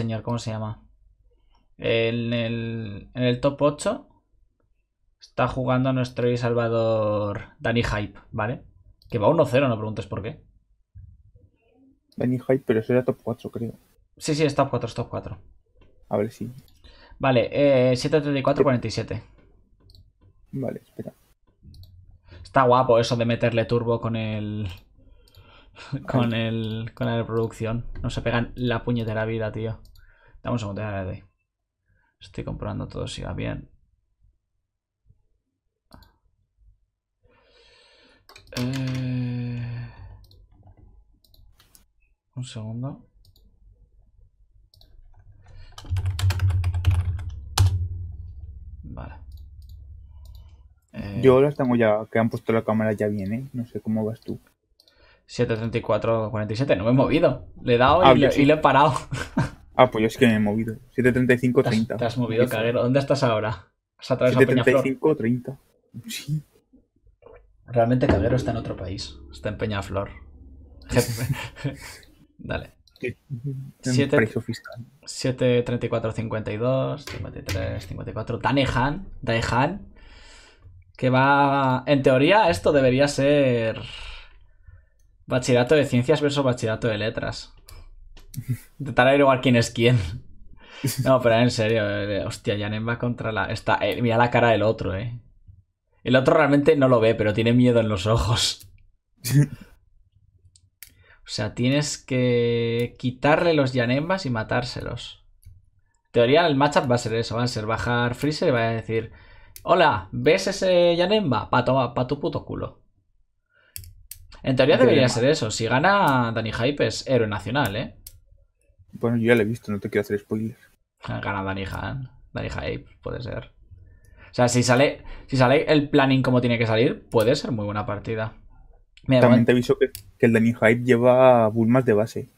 señor, ¿cómo se llama? En el, top 8 está jugando nuestro Salvador Dani Hype, ¿vale? Que va 1-0, no preguntes por qué. Dani Hype, pero eso era top 4, creo. Sí, sí, es top 4, es top 4. A ver si. Vale, 734-47. Eh, vale, espera. Está guapo eso de meterle turbo con el. Con el. Con la reproducción. No se pegan la puñetera vida, tío. Dame un segundo, ya Estoy comprobando todo si va bien. Eh, un segundo. Vale. Eh, Yo las tengo ya, que han puesto la cámara ya bien, ¿eh? No sé cómo vas tú. 734, 47, no me he movido. Le he dado y, ah, le, he parado. Ah, pues yo es que me he movido. 7.35.30. 30. Te has movido, caguero. ¿Dónde estás ahora? ¿Has atravesado 7.35, 30. Sí. Realmente Caguero está en otro país. Está en Peñaflor. Dale. 7, 52, 53, 54. Danehan, Que va. En teoría, esto debería ser. Bachillerato de ciencias versus bachillerato de letras. Intentar averiguar quién es quién. No, pero en serio, eh, hostia, yanemba contra la. Está, eh, mira la cara del otro, eh. El otro realmente no lo ve, pero tiene miedo en los ojos. O sea, tienes que quitarle los Yanembas y matárselos. En teoría, el matchup va a ser eso: va a ser bajar Freezer y va a decir: Hola, ¿ves ese Yanemba? pato tu puto culo. En teoría debería ser eso. Si gana Dani Hype es héroe nacional, ¿eh? Bueno, yo ya la he visto, no te quiero hacer spoilers. Ah, gana Danny Han, Danny Hype, puede ser. O sea, si sale, si sale el planning como tiene que salir, puede ser muy buena partida. También te aviso que, el Danny Hype lleva Bulmas de base.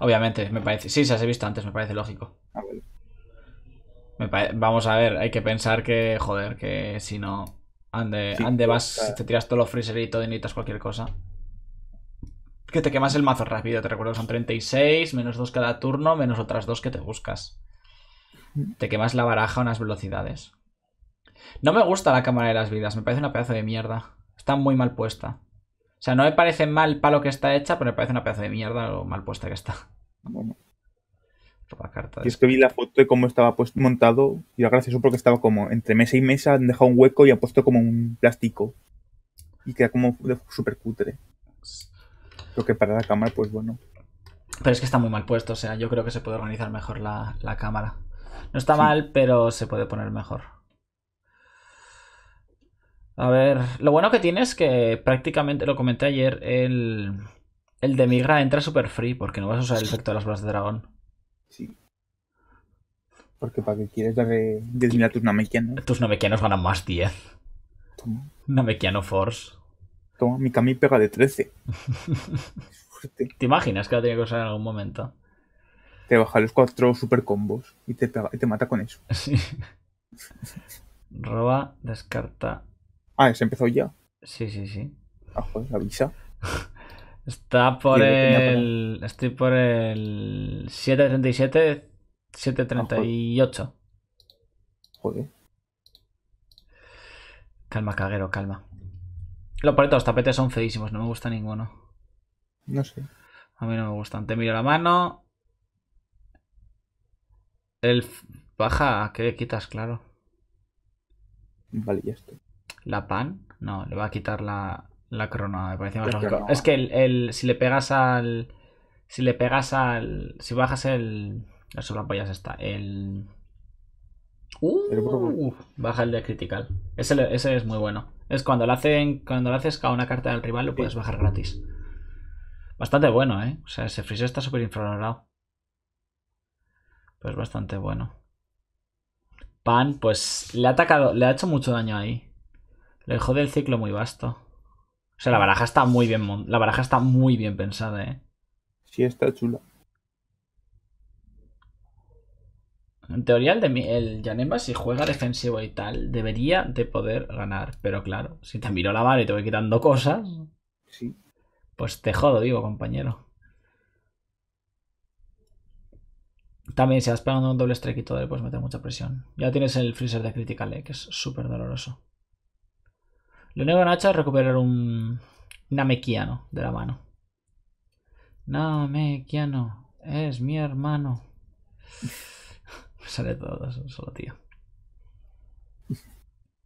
Obviamente, me parece. Sí, se he visto antes, me parece lógico. Ah, vamos a ver, hay que pensar que, joder, que si no. Ande, vas, te tiras todos los freezer y todo y necesitas cualquier cosa que te quemas el mazo rápido. Te recuerdo son 36, menos 2 cada turno, menos otras 2 que te buscas. Te quemas la baraja a unas velocidades. No me gusta la cámara de las vidas, me parece una pedazo de mierda. Está muy mal puesta. O sea, no me parece mal para lo que está hecha, pero me parece una pedazo de mierda lo mal puesta que está. y es que vi la foto de cómo estaba pues, montado y era gracioso porque estaba como entre mesa y mesa, han dejado un hueco y han puesto como un plástico. Y queda como súper cutre. Pues, que para la cámara, pues bueno. Pero es que está muy mal puesto, o sea, yo creo que se puede organizar mejor la, cámara. No está mal, pero se puede poner mejor. A ver, lo bueno que tiene es que prácticamente, lo comenté ayer, el, el de migra entra super free porque no vas a usar el efecto de las bolas de dragón. Sí. Porque para que quieres darle 10.000 a tus namekianos. Tus namekianos ganan más 10. Force. Toma, mi cami pega de 13. ¿Te imaginas que la tenía que usar en algún momento? Te baja los cuatro super combos y te, te mata con eso. Roba, descarta. Ah, ¿se empezó ya? Sí, sí, sí. Ah, joder, avisa. Está por el. Estoy por el 737, 738. joder. Calma, caguero, calma los tapetes son feísimos, no me gusta ninguno. No sé. A mí no me gustan. Te miro la mano. El baja, que quitas, claro. Vale, ya estoy ¿La pan? No, le va a quitar la, la corona, me parece más lógico. Es que el, si le pegas al. Si le pegas al. Si bajas el. la sobrapollas está. El. Uh, baja el de critical. ese es muy bueno. Es cuando le hacen, cuando haces cada una carta del rival lo puedes bajar gratis. Bastante bueno, ¿eh? O sea, ese freeze está súper infravalorado. Pues bastante bueno. Pan, pues le ha atacado, le ha hecho mucho daño ahí. Le dejó del ciclo muy vasto. O sea, la baraja está muy bien, la baraja está muy bien pensada, ¿eh? Sí, está chula. En teoría el, Yanemba, Janemba si juega defensivo y tal, debería de poder ganar. Pero claro, si te miro la mano y te voy quitando cosas, sí. pues te jodo, digo, compañero. También si vas pegando un doble strike y todo, le puedes meter mucha presión. Ya tienes el freezer de Critical, ¿eh? que es súper doloroso. Lo único que ha hecho es recuperar un Namekiano de la mano. Namekiano es mi hermano sale todas solo, tío.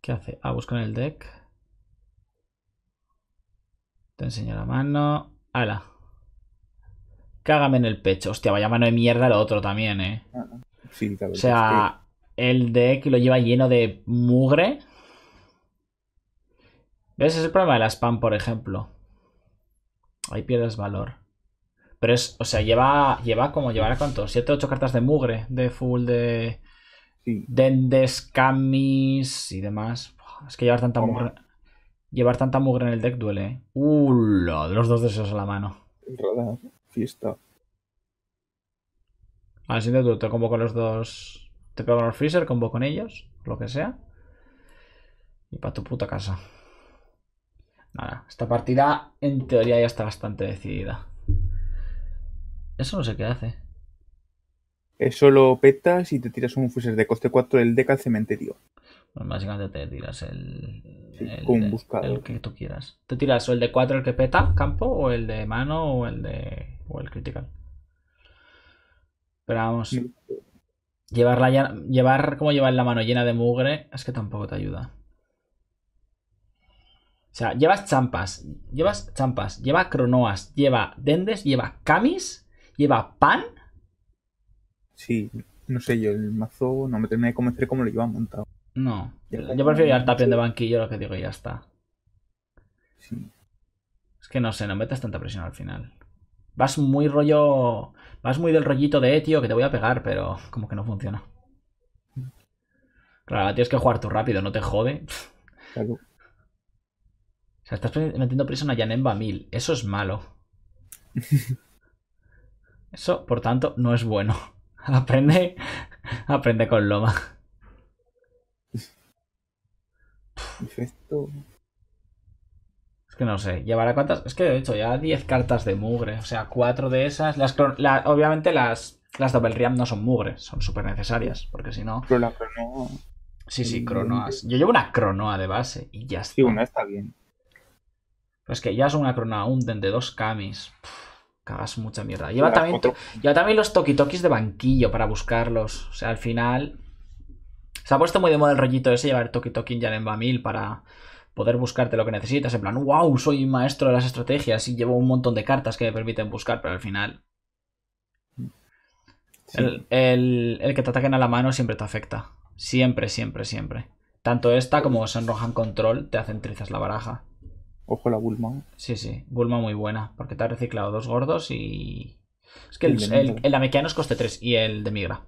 ¿Qué hace? Ah, busco en el deck. Te enseño la mano. ¡Hala! Cágame en el pecho. Hostia, vaya mano de mierda el otro también, ¿eh? o sea, el deck lo lleva lleno de mugre. ¿Ves? Es el problema de la spam, por ejemplo. Ahí pierdes valor. Pero es, o sea, lleva, lleva como llevará cuánto, 7 8 cartas de mugre, de full de dendes, camis y demás. Es que llevar tanta mugre. Llevar tanta mugre en el deck duele. ¿eh? Uh, los dos deseos a la mano. A fiesta. Al siguiente te convoco los dos. Te pego los freezer, convoco con ellos, lo que sea. Y para tu puta casa. Nada, esta partida en teoría ya está bastante decidida. Eso no sé qué hace. Eso lo petas y te tiras un fusil de coste 4 del deck al cementerio. Bueno, básicamente te tiras el, el, que tú quieras. ¿Te tiras o el de 4 el que peta, campo, o el de mano, o el de. o el critical? Pero vamos. Llevarla llevar como llevar la mano llena de mugre es que tampoco te ayuda. O sea, llevas champas, llevas champas, lleva cronoas, lleva dendes, lleva camis lleva pan. Sí, no sé, yo el mazo no me terminé de convencer cómo lo lleva montado. No, yo prefiero ir al tapión de banquillo, lo que digo, y ya está. Sí. Es que no sé, no metas tanta presión al final. Vas muy rollo. Vas muy del rollito de, eh, tío, que te voy a pegar, pero como que no funciona. Mm. Claro, tienes que jugar tú rápido, no te jode. O sea, estás metiendo presión a Yanemba mil. Eso es malo. Eso, por tanto, no es bueno. Aprende, aprende con Loma. Perfecto. Es que no sé, llevará cuántas. Es que de hecho, ya 10 cartas de mugre. O sea, 4 de esas. Las, obviamente, las, las Double no son mugre, son súper necesarias. Porque si no. Pero la Sí, sí, mm. cronoas. Yo llevo una cronoa de base y ya está. Sí, una está bien. Pues que ya es una cronoa, Unden de dos camis. Cagas mucha mierda. Lleva, también, también los toki-tokis de banquillo para buscarlos. O sea, al final. Se ha puesto muy de moda el rollito ese llevar toki ya en Bamil para poder buscarte lo que necesitas. En plan, wow, soy maestro de las estrategias y llevo un montón de cartas que me permiten buscar, pero al final. El, el, que te ataquen a la mano siempre te afecta. Siempre, siempre, siempre. Tanto esta como Rohan Control te hacen trizas la baraja. Cojo la Bulma. Sí, sí, Bulma muy buena, porque te ha reciclado dos gordos y... Es que el, el, el coste 3 y el de Migra.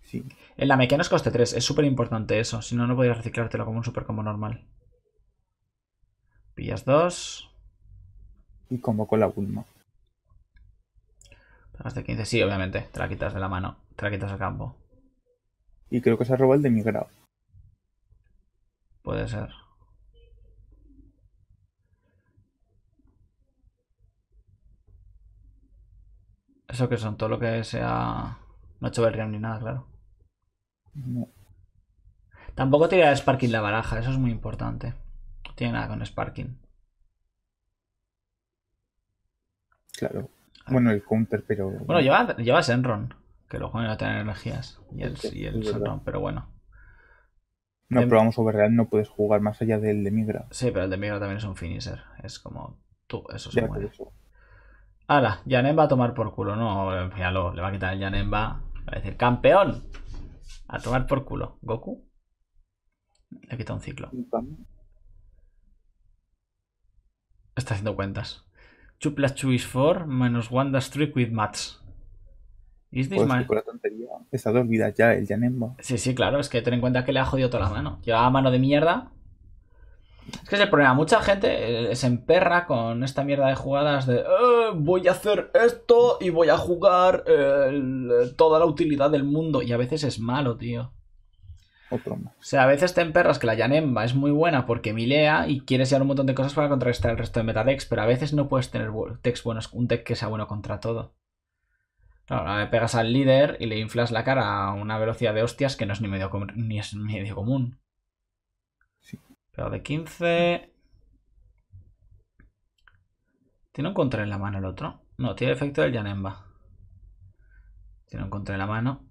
Sí. El es coste 3, es súper importante eso, si no, no podías reciclártelo como un super combo normal. Pillas dos. Y como con la Bulma. Hasta 15, sí, obviamente, te la quitas de la mano, te la quitas al campo. Y creo que se ha robado el de Migra. Puede ser. Eso que son, todo lo que sea. No he hecho ni nada, claro. Tampoco Tampoco tira Sparking la baraja, eso es muy importante. No tiene nada con Sparking. Claro. Bueno, el counter, pero. Bueno, lleva, lleva Senron, que lo juegan a tener energías. Y el, pero bueno. No, em- pero vamos, Overreal no puedes jugar más allá del de Migra. Sí, pero el de Migra también es un finisher. Es como. Tú, eso se muere. Eso. Ala, Janem va a tomar por culo. No, fíjalo, le va a quitar el Janem va. a decir, campeón. A tomar por culo. Goku. Le quita un ciclo. Está haciendo cuentas. Chupla plus is 4 menos 1 does with mats. Is this man... la dos ya, el Janemba. Sí, sí, claro. Es que ten en cuenta que le ha jodido toda la mano. Llevaba mano de mierda es que es el problema. Mucha gente eh, se emperra con esta mierda de jugadas de eh, voy a hacer esto y voy a jugar eh, toda la utilidad del mundo. Y a veces es malo, tío. Otro O sea, a veces te emperras que la Yanemba es muy buena porque milea y quieres llevar un montón de cosas para contrarrestar el resto de metadex, pero a veces no puedes tener buenos, un deck que sea bueno contra todo. Claro, le pegas al líder y le inflas la cara a una velocidad de hostias que no es ni medio, ni es medio común de 15. ¿Tiene un contra en la mano el otro? No, tiene el efecto del yanemba Tiene un control en la mano.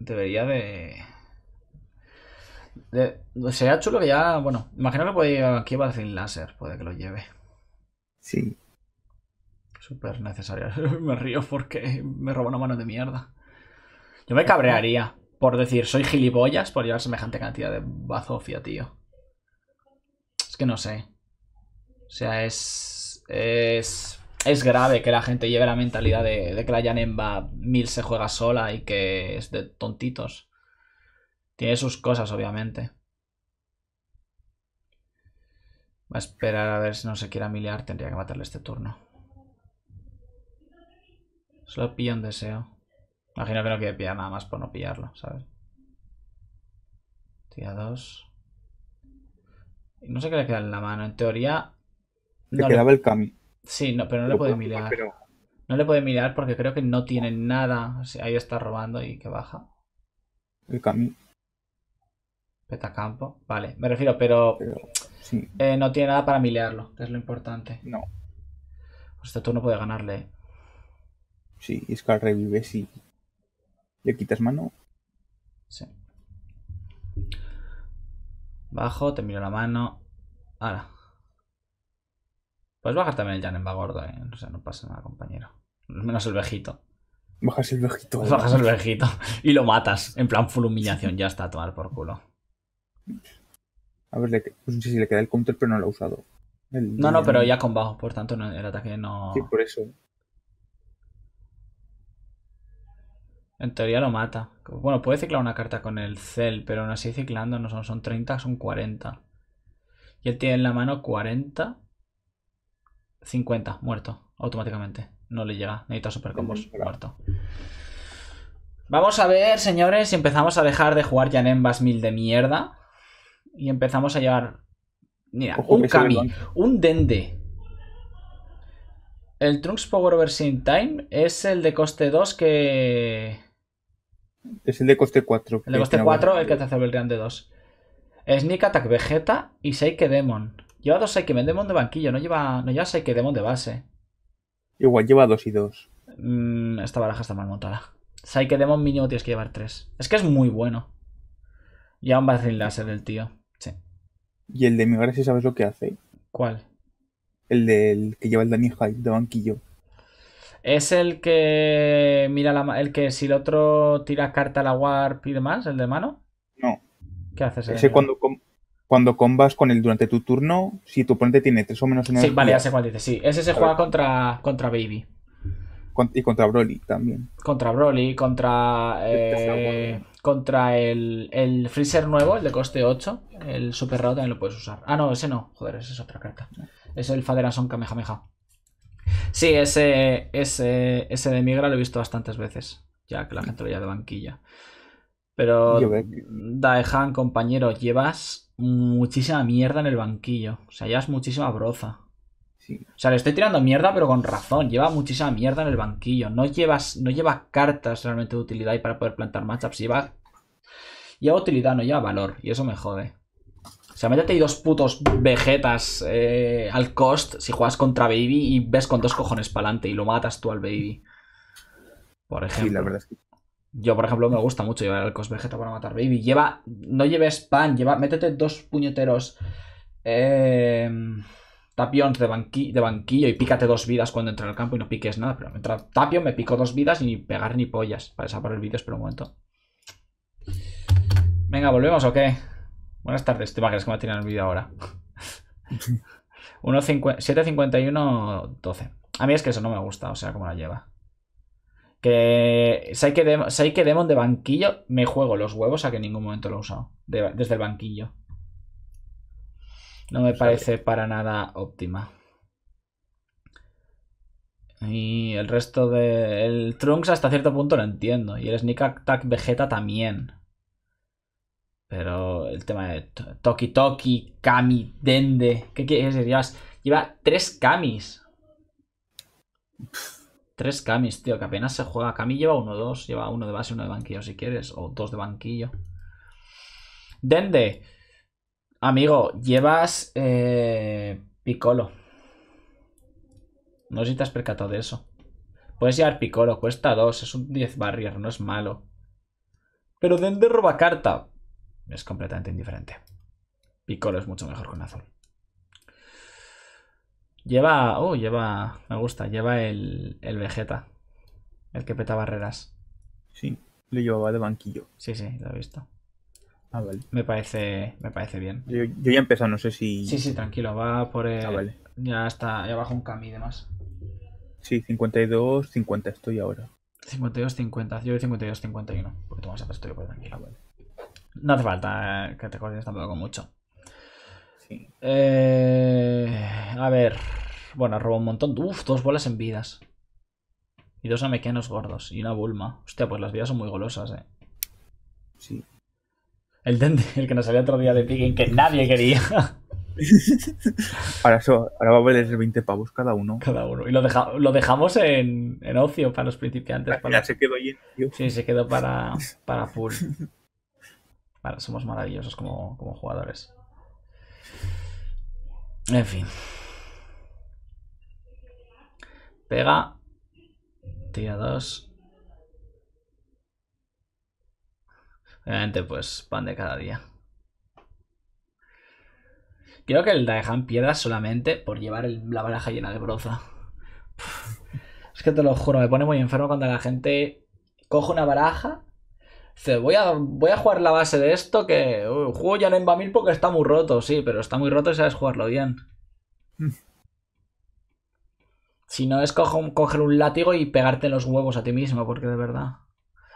Debería de... de... Sería chulo que ya... Bueno, imagino que puede va aquí Láser. Puede que lo lleve. Sí. Súper necesario. me río porque me roba una mano de mierda. Yo me cabrearía por decir soy gilibollas por llevar semejante cantidad de bazofia, tío. Es que no sé. O sea, es. Es. Es grave que la gente lleve la mentalidad de, que la Janemba 1000 se juega sola y que es de tontitos. Tiene sus cosas, obviamente. Va a esperar a ver si no se quiere miliar. Tendría que matarle este turno. Solo pillo un deseo. Imagino que no quiere pillar nada más por no pillarlo, ¿sabes? Tira dos. No sé qué le queda en la mano. En teoría. Le quedaba el camino. Sí, no, pero no le puede milear. No le puede milear porque creo que no tiene nada. Ahí está robando y que baja. El Kami. Petacampo. Vale, me refiero, pero. Eh, no tiene nada para milearlo, que es lo importante. No. Pues este turno puede ganarle. Eh. Sí, es que revive sí le quitas mano. Sí. Bajo, te miro la mano. Ahora. Puedes bajar también el Jan en gordo, ¿eh? O sea, no pasa nada, compañero. Menos el vejito. Bajas el vejito. Pues bajas el vejito. Y lo matas. En plan, full humillación. Ya está, a tomar por culo. A ver, pues no sé si le queda el counter, pero no lo ha usado. no, no, pero ya con bajo. Por tanto, el ataque no. Sí, por eso. En teoría lo mata. Bueno, puede ciclar una carta con el cel, pero aún así ciclando no son, 30, son 40. Y él tiene en la mano 40. 50, muerto, automáticamente. No le llega, necesita Super Combos. muerto. Vamos a ver, señores, si empezamos a dejar de jugar Janembas 1000 de mierda. Y empezamos a llevar... Mira, un Kami, un Dende, el Trunks Power Over Time es el de coste 2 que. Es el de coste 4. El de coste 4, el que te hace el de 2. Sneak Attack Vegeta y Seike Demon. Lleva dos Seike Demon de banquillo, no lleva, no lleva Seike Demon de base. Igual, lleva 2 y 2. Mm, esta baraja está mal montada. Psyche Demon mínimo tienes que llevar 3. Es que es muy bueno. Lleva un Bazrin Láser el tío. Sí. ¿Y el de mi si sabes lo que hace? ¿Cuál? El del que lleva el Dani Hyde de banquillo. Es el que mira la, el que si el otro tira carta a la warp y demás, el de mano. No. ¿Qué haces? Ese cuando, cuando combas con él durante tu turno, si tu oponente tiene tres o menos en Sí, vale, ya sé cuál dice, sí. Ese se juega contra, contra Baby. y contra Broly también. Contra Broly, contra. Eh, contra el, el, Freezer nuevo, el de coste 8. El Super Rao también lo puedes usar. Ah, no, ese no. Joder, ese es otra carta. Es el Faderason Kamehameha. Sí, ese, ese, ese de migra lo he visto bastantes veces, ya que la gente lo lleva de banquilla. Pero Daehan, compañero, llevas muchísima mierda en el banquillo. O sea, llevas muchísima broza. O sea, le estoy tirando mierda, pero con razón. Lleva muchísima mierda en el banquillo. No, llevas, no lleva cartas realmente de utilidad y para poder plantar matchups. lleva utilidad, no lleva valor. Y eso me jode. O sea, métete ahí dos putos vegetas eh, al cost si juegas contra Baby y ves con dos cojones para adelante y lo matas tú al Baby. Por ejemplo. Yo, por ejemplo, me gusta mucho llevar al cost vegeta para matar Baby. Lleva. No lleves pan, lleva. Métete dos puñeteros. Eh, tapions de, banquillo y pícate dos vidas cuando entra al campo y no piques nada. Pero mientras tapio me pico dos vidas y ni pegar ni pollas. Para desaparecer el vídeo, espero un momento. Venga, ¿volvemos o qué? Buenas tardes, te imaginas que me tirar el vídeo ahora. 7.51.12. A mí es que eso no me gusta, o sea, cómo la lleva. Que que Demon, Demon de banquillo, me juego los huevos a que en ningún momento lo he usado. desde el banquillo. No me parece para nada óptima. Y el resto de. El Trunks hasta cierto punto lo entiendo. Y el Sneak Attack Vegeta también. Pero el tema de Toki Toki, Kami, Dende. ¿Qué quieres decir? lleva tres Kamis. Tres Kamis, tío, que apenas se juega. Kami lleva uno, dos. Lleva uno de base, uno de banquillo, si quieres. O dos de banquillo. Dende. Amigo, llevas Picolo eh, Piccolo. No sé si te has percatado de eso. Puedes llevar Piccolo, cuesta dos. es un 10 barrier, no es malo. Pero Dende roba carta es completamente indiferente. Piccolo es mucho mejor con azul. Lleva, oh, lleva, me gusta, lleva el, el Vegeta, el que peta barreras. Sí, lo llevaba de banquillo. Sí, sí, lo he visto. Ah, vale. Me parece, me parece bien. Yo, ya he empezado, no sé si... Sí, sí, tranquilo, va por el... Ah, ya está, ya bajo un cami y demás. Sí, 52, 50 estoy ahora. 52, 50, yo 52, 51. Porque tú a estar estoy por tranquilo. Ah, vale. No hace falta eh, que te cortes tampoco mucho. Eh, a ver. Bueno, robó un montón. Uf, dos bolas en vidas. Y dos amequenos gordos. Y una bulma. Hostia, pues las vidas son muy golosas, eh. Sí. El Dende, el que nos había otro día de picking que nadie quería. ahora, eso, ahora va a valer 20 pavos cada uno. Cada uno. Y lo, dejamos en, ocio para los principiantes. Para... Ya se quedó en tío. Sí, se quedó para, para full. Vale, somos maravillosos como, jugadores. En fin. Pega. Tira dos. Obviamente, pues, pan de cada día. Quiero que el Daehan pierda solamente por llevar la baraja llena de broza. Es que te lo juro, me pone muy enfermo cuando la gente coge una baraja voy a, voy a jugar la base de esto, que juego ya en Bamil porque está muy roto, sí, pero está muy roto y sabes jugarlo bien. Mm. Si no es coger un látigo y pegarte los huevos a ti mismo, porque de verdad.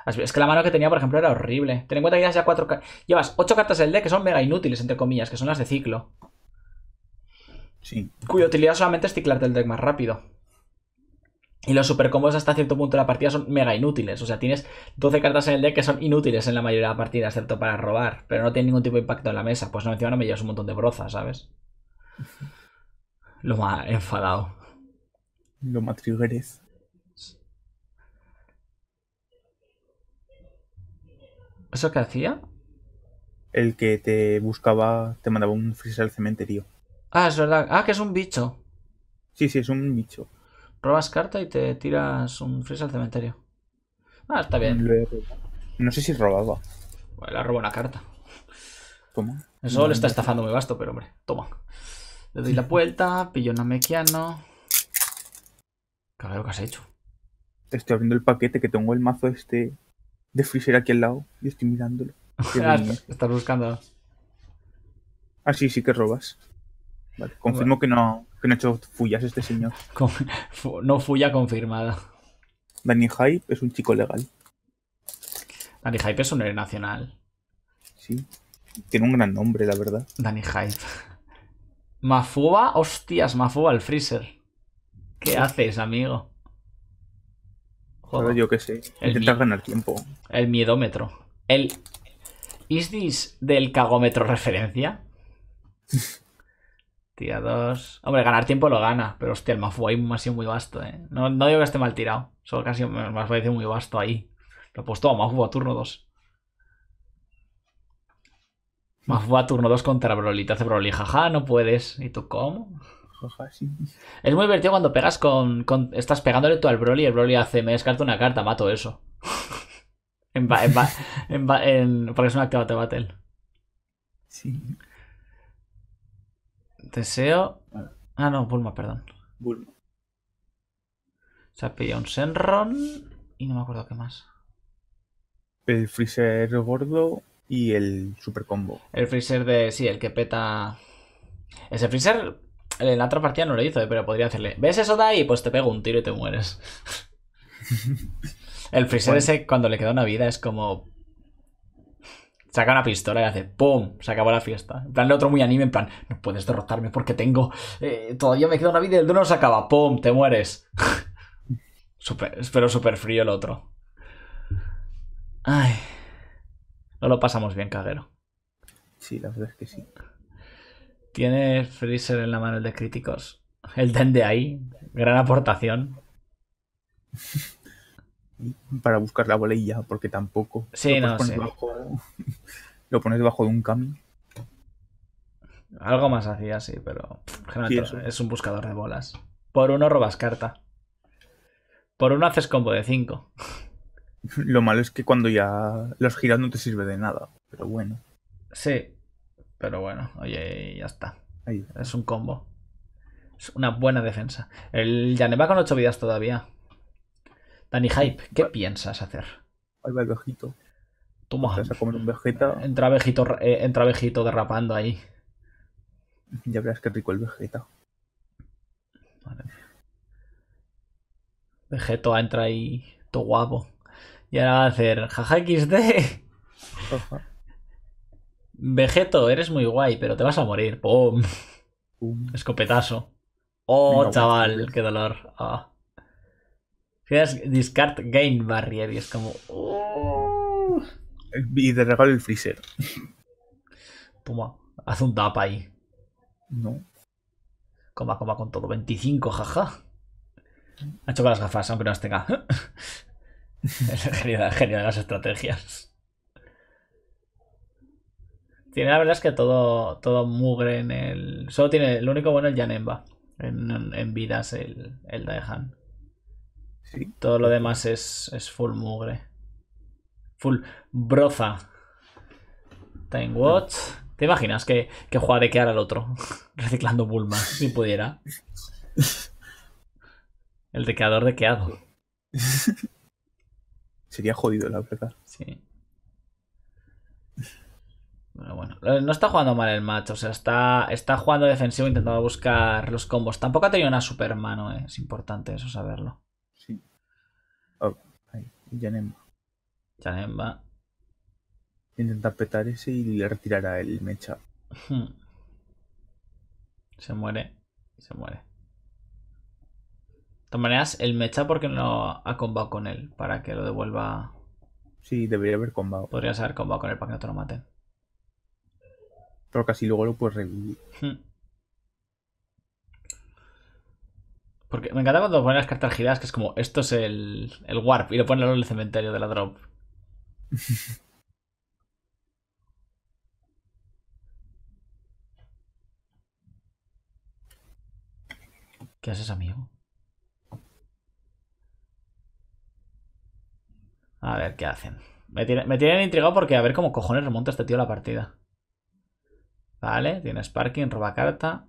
Es que la mano que tenía, por ejemplo, era horrible. Ten en cuenta que llevas ya cuatro Llevas ocho cartas del deck que son mega inútiles, entre comillas, que son las de ciclo. Sí. Cuya utilidad solamente es ciclarte el deck más rápido. Y los supercombos hasta cierto punto de la partida son mega inútiles. O sea, tienes 12 cartas en el deck que son inútiles en la mayoría de la partida, excepto para robar. Pero no tienen ningún tipo de impacto en la mesa. Pues no, encima no me llevas un montón de brozas, ¿sabes? Lo más enfadado. Lo más triggeres. ¿Eso qué hacía? El que te buscaba, te mandaba un freezer al cementerio. Ah, es verdad. Ah, que es un bicho. Sí, sí, es un bicho. Robas carta y te tiras un Freezer al cementerio. Ah, está bien. No sé si robaba. Bueno, le robo una carta. ¿Cómo? Eso le está estafando muy basto, pero hombre, toma. Le doy la puerta, pillo un amequiano. Cabrón, ¿qué has hecho? Te estoy abriendo el paquete que tengo el mazo este de Freezer aquí al lado y estoy mirándolo. Estás buscando. Ah, sí, sí que robas confirmo que no, ha hecho fullas este señor. No fulla confirmada. Danny Hype es un chico legal. Danny Hype es un héroe nacional. Sí. Tiene un gran nombre, la verdad. Danny Hype. Mafuba, hostias, Mafuba el freezer. ¿Qué haces, amigo? Joder, yo qué sé. Intentas ganar tiempo. El miedómetro. El. ¿Is this del cagómetro referencia? Tira 2... Hombre, ganar tiempo lo gana, pero hostia, el me ha sido muy vasto, ¿eh? No, digo que esté mal tirado, solo casi me ha muy vasto ahí. Lo he puesto a Mafu a turno 2. Mafu a turno 2 contra Broly. Te hace Broly, jaja, no puedes. ¿Y tú cómo? Es muy divertido cuando pegas con, Estás pegándole tú al Broly y el Broly hace, me descarto una carta, mato eso. en, porque es un activate battle. Sí. Teseo. Ah, no, Bulma, perdón. Bulma. Se ha pillado un Senron y no me acuerdo qué más. El Freezer gordo y el Super Combo. El Freezer de. Sí, el que peta. Ese Freezer en la otra partida no lo hizo, eh, pero podría hacerle. ¿Ves eso de ahí? Pues te pego un tiro y te mueres. el Freezer ese, cuando le queda una vida, es como saca una pistola y hace ¡pum! Se acabó la fiesta. En plan, el otro muy anime, en plan, no puedes derrotarme porque tengo. Eh, todavía me queda una vida y el de no se acaba. ¡pum! Te mueres. super, espero súper frío el otro. Ay. No lo pasamos bien, caguero. Sí, la verdad es que sí. Tiene Freezer en la mano el de críticos. El den de ahí. Gran aportación. para buscar la bola porque tampoco. Sí, lo pones lo pones debajo de un camino Algo más así, sí, pero es un buscador de bolas. Por uno robas carta. Por uno haces combo de 5. Lo malo es que cuando ya Los giras no te sirve de nada, pero bueno. Sí, pero bueno, oye, ya está. Es un combo. Es una buena defensa. El va con 8 vidas todavía. Dani Hype, ¿qué piensas hacer? Ahí va el vejito. Toma. Vas a comer un Entra vejito, eh, entra derrapando ahí. Ya verás qué rico el vegeta. Vale. Vegeto entra ahí, tu guapo. Y ahora va a hacer jaja XD. Vegeto, eres muy guay, pero te vas a morir. ¡Pum! Escopetazo. Oh, chaval, qué dolor. Ah discard gain barrier y es como... Oh". Y te regalo el freezer. Puma, haz un tap ahí. No. Coma, coma con todo. 25, jaja. Ha hecho las gafas, aunque no las tenga. es el de las estrategias. Tiene la verdad es que todo, todo mugre en el. Solo tiene. Lo único bueno el Janemba. En, vidas el, el Daehan. Todo lo demás es, full mugre. Full broza. Time Watch. ¿Te imaginas que, que quedar al otro? Reciclando Bulma, si pudiera. El de queado Sería jodido, la verdad. Sí. Bueno, bueno. Eh, no está jugando mal el match, o sea, está, está jugando defensivo intentando buscar los combos. Tampoco ha tenido una super mano, eh, es importante eso saberlo. Yanemba. Janemba. Intenta petar ese y le retirará el mecha. Se muere. Se muere. Tomarías el mecha porque no ha combado con él para que lo devuelva. Sí, debería haber combado. Podrías haber combado con él para que no te lo maten. Pero casi luego lo puedes revivir. Hmm. Porque me encanta cuando ponen las cartas giradas, que es como, esto es el, el warp, y lo ponen en el cementerio de la drop. ¿Qué haces, amigo? A ver, ¿qué hacen? Me tienen, intrigado porque a ver cómo cojones remonta este tío la partida. Vale, tienes parking, roba carta.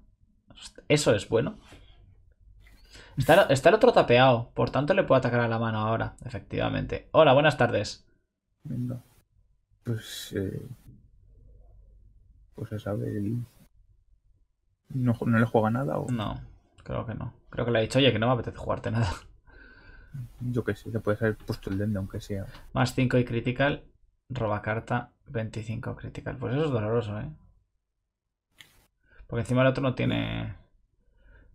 Eso es bueno. Está, el otro tapeado, por tanto le puedo atacar a la mano ahora, efectivamente. Hola, buenas tardes. Pues. Eh, pues a saber. ¿No, le juega nada o.? No, creo que no. Creo que le ha dicho, oye, que no me apetece jugarte nada. Yo que sé, le puedes haber puesto el dende aunque sea. Más 5 y critical, roba carta, 25 critical. Pues eso es doloroso, ¿eh? Porque encima el otro no tiene.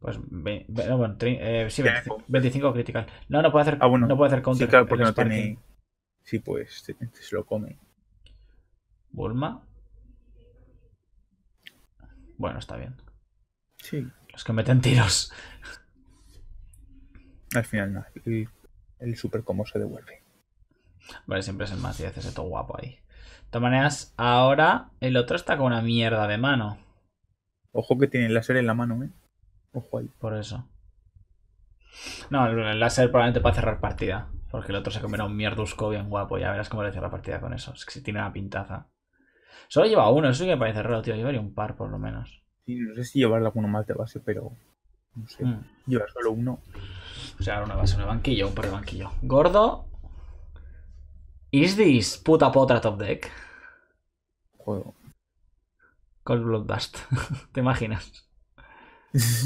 Pues 25, eh, pues. critical. No, no puede hacer, ah, no puede hacer counter. Sí, porque no tiene... Sí, pues se lo come. Bulma. Bueno, está bien. Sí. Los que meten tiros. Al final no. El, el super combo se devuelve. Vale, siempre es el más y ese esto guapo ahí. De todas maneras, ahora el otro está con una mierda de mano. Ojo que tiene el láser en la mano, ¿eh? Por eso. No, el láser probablemente para cerrar partida. Porque el otro se comerá un mierdusco bien guapo. Ya verás cómo le cierra partida con eso. Es que si tiene una pintaza. Solo lleva uno, eso sí que me parece raro, tío. Llevaría un par por lo menos. Sí, no sé si llevar alguno más de base, pero. No sé. Mm. solo uno. O sea, ahora una base, un banquillo, un par de banquillo. Gordo. ¿Is this puta potra top deck? Juego. Cold Blood Dust. ¿Te imaginas?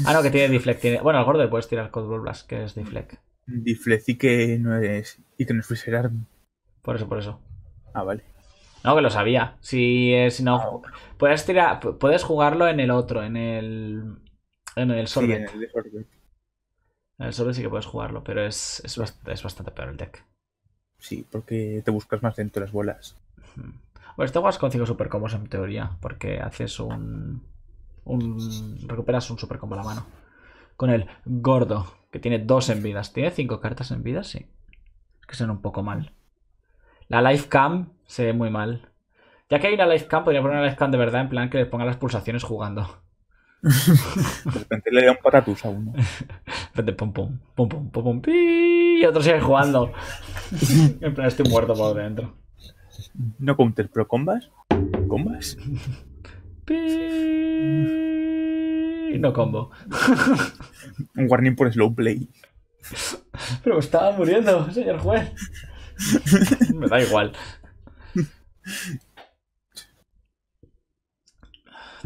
Ah, no, que tiene deflect. Bueno, al gordo puedes tirar Cold Blast, que es deflect. Deflect sí que no es. Y que no es Freezer Por eso, por eso. Ah, vale. No, que lo sabía. Si, no. Ah, puedes, tirar, puedes jugarlo en el otro, en el. En el sobre. Sí, en el sobre. En el sí que puedes jugarlo, pero es, es, bastante peor el deck. Sí, porque te buscas más dentro de las bolas. Bueno, esto juegas con 5 supercombos en teoría, porque haces un recuperas un super combo a la mano. Con el gordo, que tiene dos en vidas. ¿Tiene cinco cartas en vidas? Sí. que son un poco mal. La life cam se ve muy mal. Ya que hay una life cam, podría poner una life cam de verdad, en plan que les ponga las pulsaciones jugando. de repente le da un patatus a uno. De pum pum, pum pum, pum pum, y otro sigue jugando. en plan, estoy muerto por dentro. No counter, pro combas. ¿Combas? No combo. Un warning por slow play. Pero estaba muriendo, señor juez. Me da igual.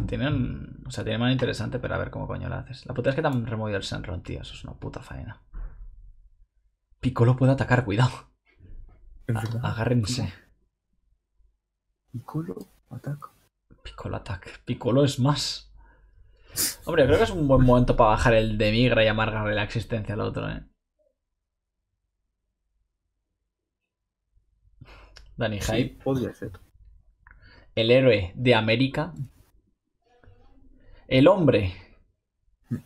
Tienen. O sea, tiene mano interesante, pero a ver cómo coño la haces. La puta es que te han removido el Senron, tío. Eso es una puta faena. Piccolo puede atacar, cuidado. Agárrense. Piccolo ataca. Piccolo Attack. Piccolo es más. Hombre, creo que es un buen momento para bajar el de migra y amargarle la existencia al otro, ¿eh? Danny Hype. Podría ser. El héroe de América. El hombre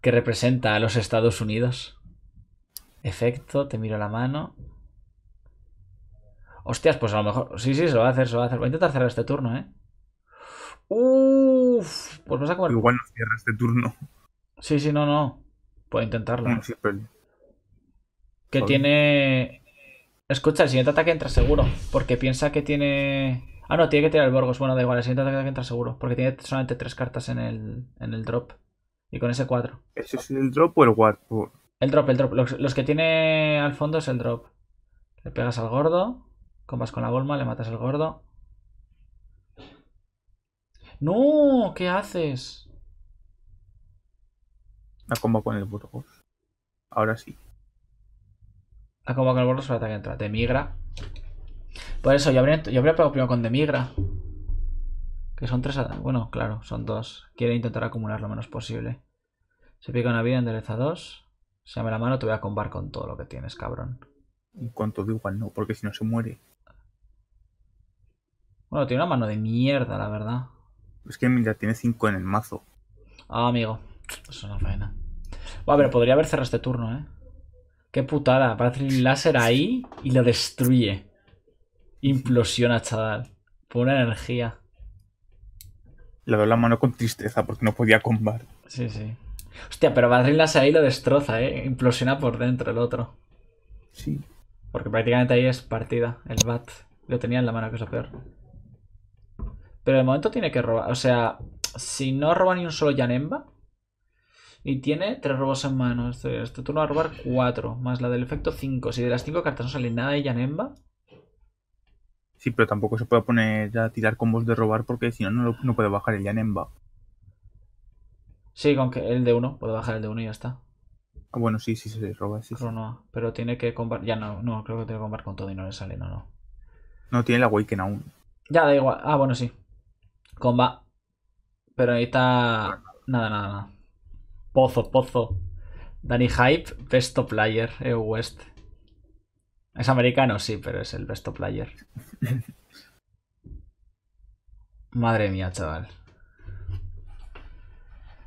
que representa a los Estados Unidos. Efecto, te miro la mano. Hostias, pues a lo mejor... Sí, sí, se lo va a hacer, se lo va a hacer. Voy a intentar cerrar este turno, ¿eh? Uf, pues vas a comer... Igual no cierra este turno. Sí, sí, no, no. Puedo intentarlo. No, Que tiene... Escucha, el siguiente ataque entra seguro. Porque piensa que tiene... Ah, no, tiene que tirar el Borgos. Bueno, da igual, el siguiente ataque entra seguro. Porque tiene solamente tres cartas en el, en el drop. Y con ese cuatro. ¿Ese es el drop o el what? El drop, el drop. los que tiene al fondo es el drop. Le pegas al gordo. Combas con la golma, le matas al gordo. ¡No! ¿Qué haces? La comba con el Burgos. Ahora sí. La comba con el Burgos para ataque entra. Demigra. Por eso, yo habría, yo habría pegado primero con Demigra. Que son tres Bueno, claro, son dos. Quiero intentar acumular lo menos posible. Se pica una vida, endereza dos. Se llama la mano, te voy a combar con todo lo que tienes, cabrón. En cuanto de igual no, porque si no se muere. Bueno, tiene una mano de mierda, la verdad. Es que mira, tiene 5 en el mazo. Ah, amigo. Eso es una faena. Bueno, pero podría haber cerrado este turno, ¿eh? Qué putada. Aparece el láser ahí y lo destruye. Implosiona, chaval. Pura energía. Le doy la mano con tristeza porque no podía combat. Sí, sí. Hostia, pero Badrin láser ahí lo destroza, ¿eh? Implosiona por dentro el otro. Sí. Porque prácticamente ahí es partida. El bat. Lo tenía en la mano, que es lo peor. Pero de momento tiene que robar. O sea, si no roba ni un solo Yanemba. Y tiene tres robos en mano. Este, este turno va a robar cuatro. Más la del efecto 5. Si de las cinco cartas no sale nada de Yanemba. Sí, pero tampoco se puede poner a tirar combos de robar porque si no, no, puede bajar el Yanemba. Sí, con que el de uno. Puede bajar el de uno y ya está. Ah, bueno, sí, sí se roba. Sí, pero, no, pero tiene que combar. Ya no, no, creo que tiene que combar con todo y no le sale, no, no. No tiene la Waken aún. Ya da igual. Ah, bueno, sí. Comba. Pero ahí está. Nada, nada, nada. Pozo, pozo. Danny Hype, best player, EU West. Es americano, sí, pero es el best player. Madre mía, chaval.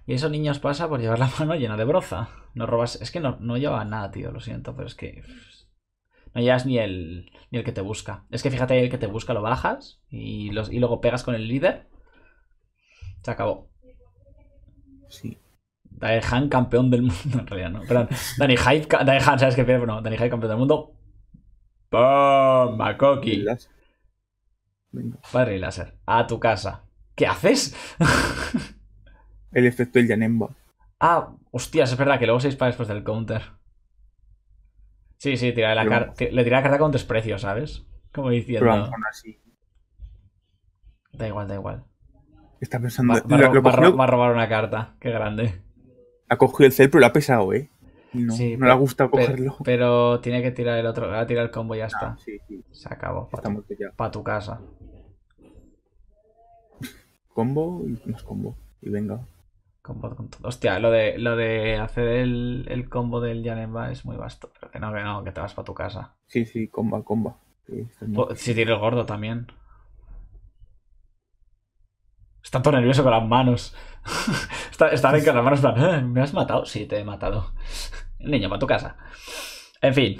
Y eso, niños, pasa por llevar la mano llena de broza. No robas. Es que no, no lleva nada, tío, lo siento, pero es que. No llevas ni el, ni el que te busca. Es que fíjate, el que te busca lo bajas y, los, y luego pegas con el líder se acabó. Sí. Dani campeón del mundo. En realidad, no. Perdón. Dani Hyde, Dani ¿sabes qué? Pero no, Dani Hyde, campeón del mundo. ¡Pum! Makoki. Padre láser. A tu casa. ¿Qué haces? el efecto del Yanemba. Ah, hostias, es verdad que luego se dispara después del counter. Sí, sí, le tiré la carta con desprecio, ¿sabes? Como diciendo. Da igual, da igual. Está pensando. Va, a robar una carta. Qué grande. Ha cogido el cel, pero lo ha pesado, ¿eh? No, no le ha gustado cogerlo. Pero tiene que tirar el otro. Va a tirar el combo y ya está. Ah, Se acabó. Para tu, casa. Combo y más combo. Y venga. Combo con todo. Hostia, lo de, lo de hacer el, combo del Yanemba es muy vasto. Pero que no, que no, que te vas para tu casa. Sí, sí, comba, comba. Si tiene el gordo también. Está todo nervioso con las manos. está, está bien con las manos, plan, ah, ¿me has matado? Sí, te he matado. Niño, para tu casa. En fin.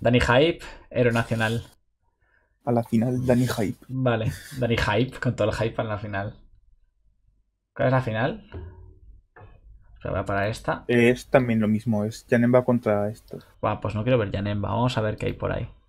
Dani Hype, héroe nacional. A la final, Dani Hype. Vale, Dani Hype, con todo el hype para la final. ¿Cuál es la final? a para esta. Es también lo mismo, es Janemba contra esto. Bueno, pues no quiero ver Janemba, vamos a ver qué hay por ahí.